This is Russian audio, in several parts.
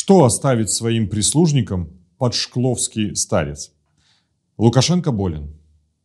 Что оставит своим прислужникам подшкловский старец? Лукашенко болен.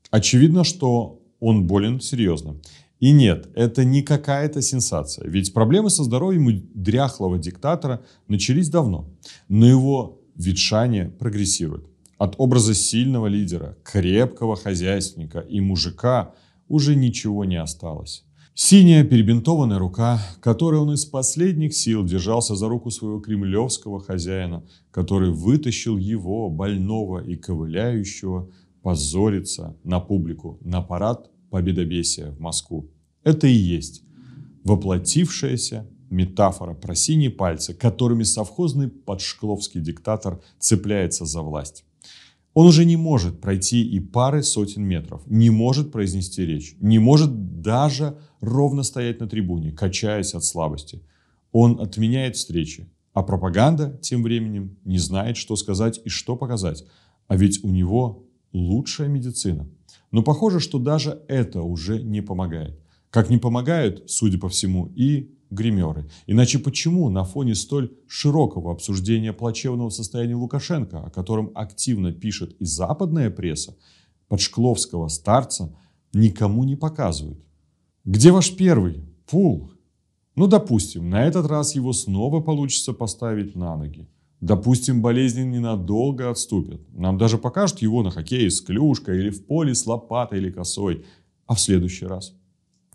Очевидно, что он болен серьезно. И нет, это не какая-то сенсация, ведь проблемы со здоровьем у дряхлого диктатора начались давно, но его ветшание прогрессирует. От образа сильного лидера, крепкого хозяйственника и мужика уже ничего не осталось. Синяя перебинтованная рука, которой он из последних сил держался за руку своего кремлевского хозяина, который вытащил его, больного и ковыляющего, позориться на публику, на парад победобесия в Москву. Это и есть воплотившаяся метафора про синие пальцы, которыми совхозный подшкловский диктатор цепляется за власть. Он уже не может пройти и пары сотен метров, не может произнести речь, не может даже ровно стоять на трибуне, качаясь от слабости. Он отменяет встречи, а пропаганда тем временем не знает, что сказать и что показать. А ведь у него лучшая медицина. Но похоже, что даже это уже не помогает. Как не помогают, судя по всему, и гримеры. Иначе почему на фоне столь широкого обсуждения плачевного состояния Лукашенко, о котором активно пишет и западная пресса, подшкловского старца никому не показывают? Где ваш первый? Пул. Ну, допустим, на этот раз его снова получится поставить на ноги. Допустим, болезни ненадолго отступят. Нам даже покажут его на хоккее с клюшкой или в поле с лопатой или косой. А в следующий раз?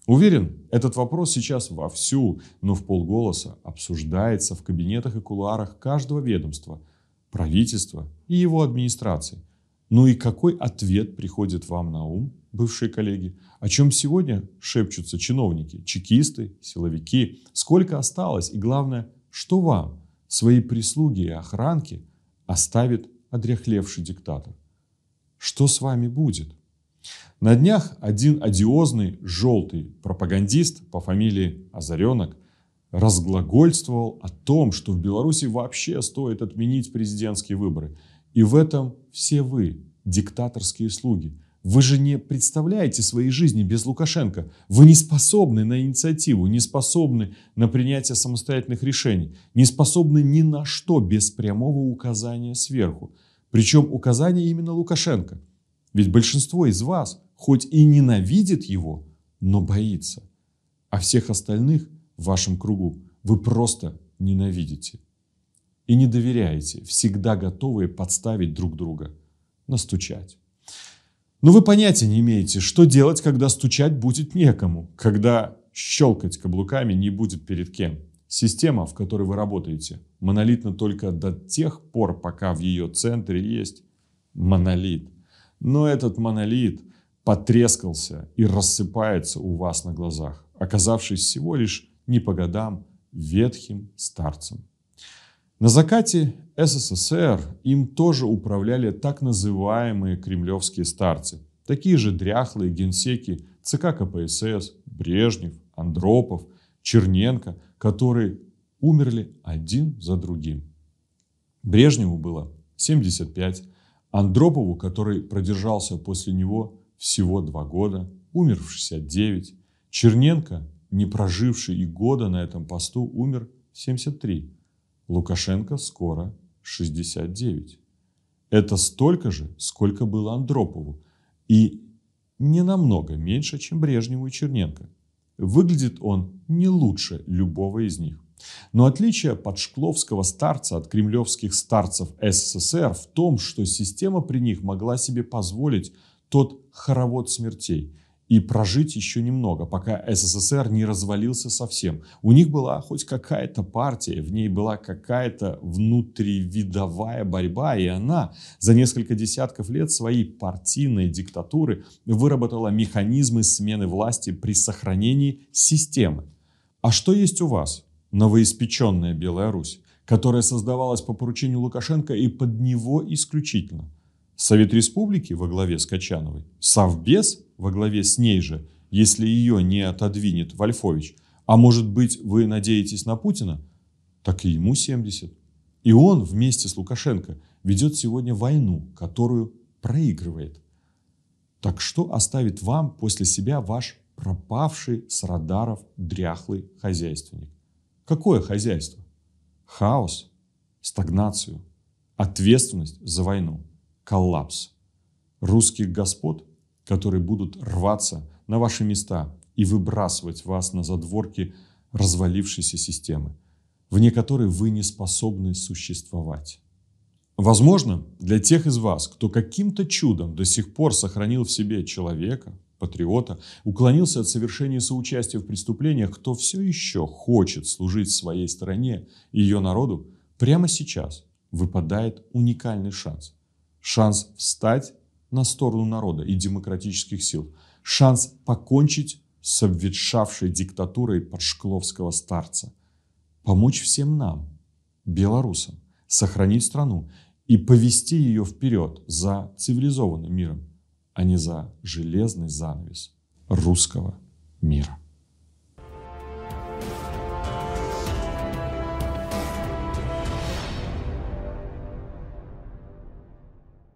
Уверен, этот вопрос сейчас вовсю, но в полголоса обсуждается в кабинетах и кулуарах каждого ведомства, правительства и его администрации. Ну и какой ответ приходит вам на ум? бывшие коллеги, о чем сегодня шепчутся чиновники, чекисты, силовики, сколько осталось и, главное, что вам, свои прислуги и охранки, оставит одряхлевший диктатор. Что с вами будет? На днях один одиозный желтый пропагандист по фамилии Озаренок разглагольствовал о том, что в Беларуси вообще стоит отменить президентские выборы. И в этом все вы, диктаторские слуги – вы же не представляете своей жизни без Лукашенко. Вы не способны на инициативу, не способны на принятие самостоятельных решений, не способны ни на что без прямого указания сверху. Причем указание именно Лукашенко. Ведь большинство из вас хоть и ненавидит его, но боится. А всех остальных в вашем кругу вы просто ненавидите. И не доверяете, всегда готовые подставить друг друга, настучать. Но вы понятия не имеете, что делать, когда стучать будет некому, когда щелкать каблуками не будет перед кем. Система, в которой вы работаете, монолитна только до тех пор, пока в ее центре есть монолит. Но этот монолит потрескался и рассыпается у вас на глазах, оказавшись всего лишь не по годам ветхим старцем. На закате СССР им тоже управляли так называемые кремлевские старцы. Такие же дряхлые генсеки ЦК КПСС, Брежнев, Андропов, Черненко, которые умерли один за другим. Брежневу было 75, Андропову, который продержался после него всего два года, умер в 69, Черненко, не проживший и года на этом посту, умер в 73. Лукашенко скоро 69. Это столько же, сколько было Андропову, и не намного меньше, чем Брежневу и Черненко. Выглядит он не лучше любого из них. Но отличие подшкловского старца от кремлевских старцев СССР в том, что система при них могла себе позволить тот хоровод смертей – и прожить еще немного, пока СССР не развалился совсем. У них была хоть какая-то партия, в ней была какая-то внутривидовая борьба, и она за несколько десятков лет своей партийной диктатуры выработала механизмы смены власти при сохранении системы. А что есть у вас, новоиспеченная Белая Русь, которая создавалась по поручению Лукашенко и под него исключительно – Совет Республики во главе с Качановой, Совбез во главе с ней же, если ее не отодвинет Вольфович, а может быть вы надеетесь на Путина, так и ему 70. И он вместе с Лукашенко ведет сегодня войну, которую проигрывает. Так что оставит вам после себя ваш пропавший с радаров дряхлый хозяйственник? Какое хозяйство? Хаос, стагнацию, ответственность за войну – коллапс русских господ, которые будут рваться на ваши места и выбрасывать вас на задворки развалившейся системы, вне которой вы не способны существовать. Возможно, для тех из вас, кто каким-то чудом до сих пор сохранил в себе человека, патриота, уклонился от совершения соучастия в преступлениях, кто все еще хочет служить своей стране и ее народу, прямо сейчас выпадает уникальный шанс шанс встать на сторону народа и демократических сил, шанс покончить с обветшавшей диктатурой подшкловского старца, помочь всем нам, белорусам, сохранить страну и повести ее вперед за цивилизованным миром, а не за железный занавес русского мира.